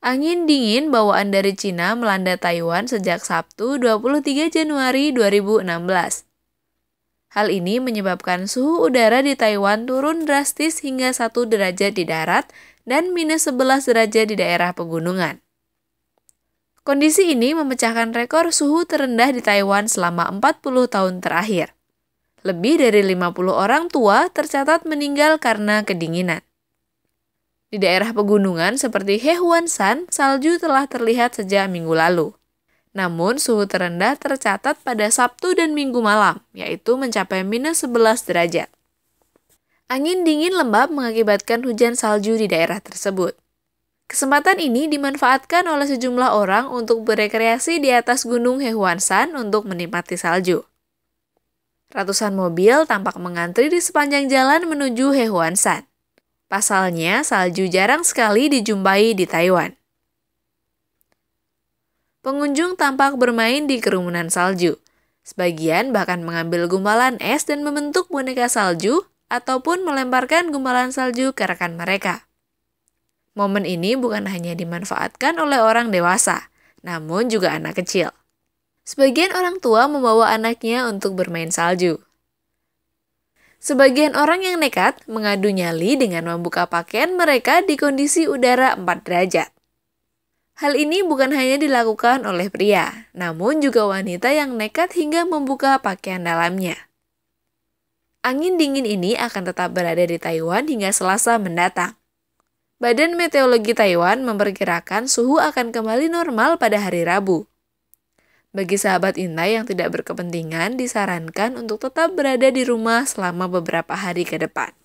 Angin dingin bawaan dari Cina melanda Taiwan sejak Sabtu 23 Januari 2016. Hal ini menyebabkan suhu udara di Taiwan turun drastis hingga 1 derajat di darat dan minus 11 derajat di daerah pegunungan. Kondisi ini memecahkan rekor suhu terendah di Taiwan selama 40 tahun terakhir. Lebih dari 50 orang tua tercatat meninggal karena kedinginan. Di daerah pegunungan seperti Hehuansan, san salju telah terlihat sejak minggu lalu. Namun, suhu terendah tercatat pada Sabtu dan Minggu malam, yaitu mencapai minus 11 derajat. Angin dingin lembab mengakibatkan hujan salju di daerah tersebut. Kesempatan ini dimanfaatkan oleh sejumlah orang untuk berekreasi di atas Gunung Hehuansan untuk menikmati salju. Ratusan mobil tampak mengantri di sepanjang jalan menuju Hehuansan. Pasalnya, salju jarang sekali dijumpai di Taiwan. Pengunjung tampak bermain di kerumunan salju. Sebagian bahkan mengambil gumpalan es dan membentuk boneka salju ataupun melemparkan gumpalan salju ke rekan mereka. Momen ini bukan hanya dimanfaatkan oleh orang dewasa, namun juga anak kecil. Sebagian orang tua membawa anaknya untuk bermain salju. Sebagian orang yang nekat mengadu nyali dengan membuka pakaian mereka di kondisi udara 4 derajat. Hal ini bukan hanya dilakukan oleh pria, namun juga wanita yang nekat hingga membuka pakaian dalamnya. Angin dingin ini akan tetap berada di Taiwan hingga Selasa mendatang. Badan Meteorologi Taiwan memperkirakan suhu akan kembali normal pada hari Rabu, bagi sahabat Intai yang tidak berkepentingan, disarankan untuk tetap berada di rumah selama beberapa hari ke depan.